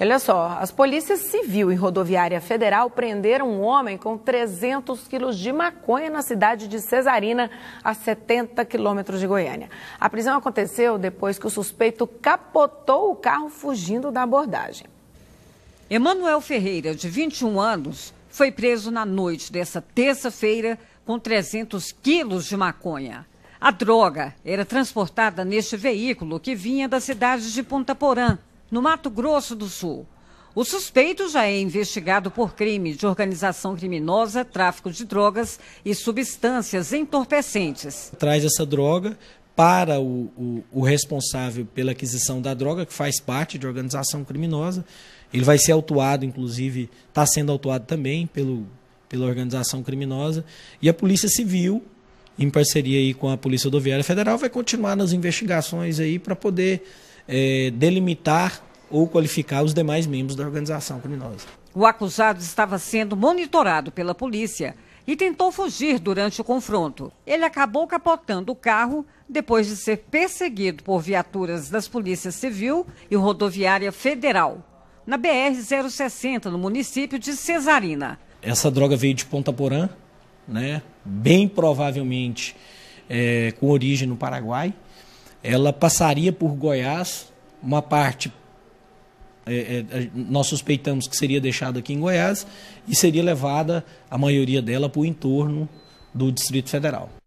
Olha só, as polícias civil e rodoviária federal prenderam um homem com 300 quilos de maconha na cidade de Cesarina, a 70 quilômetros de Goiânia. A prisão aconteceu depois que o suspeito capotou o carro fugindo da abordagem. Emanuel Ferreira, de 21 anos, foi preso na noite dessa terça-feira com 300 quilos de maconha. A droga era transportada neste veículo que vinha da cidade de Ponta Porã, no Mato Grosso do Sul. O suspeito já é investigado por crime de organização criminosa, tráfico de drogas e substâncias entorpecentes. Traz essa droga para o, o, o, responsável pela aquisição da droga, que faz parte de organização criminosa. Ele vai ser autuado, inclusive, está sendo autuado também pelo, pela organização criminosa. E a Polícia Civil, em parceria aí com a Polícia Rodoviária Federal, vai continuar nas investigações aí para poder é, delimitar ou qualificar os demais membros da organização criminosa. O acusado estava sendo monitorado pela polícia e tentou fugir durante o confronto. Ele acabou capotando o carro depois de ser perseguido por viaturas das Polícias Civil e Rodoviária Federal, na BR-060, no município de Cesarina. Essa droga veio de Ponta Porã, né? bem provavelmente é, com origem no Paraguai ela passaria por Goiás, uma parte é, é, nós suspeitamos que seria deixada aqui em Goiás e seria levada a maioria dela para o entorno do Distrito Federal.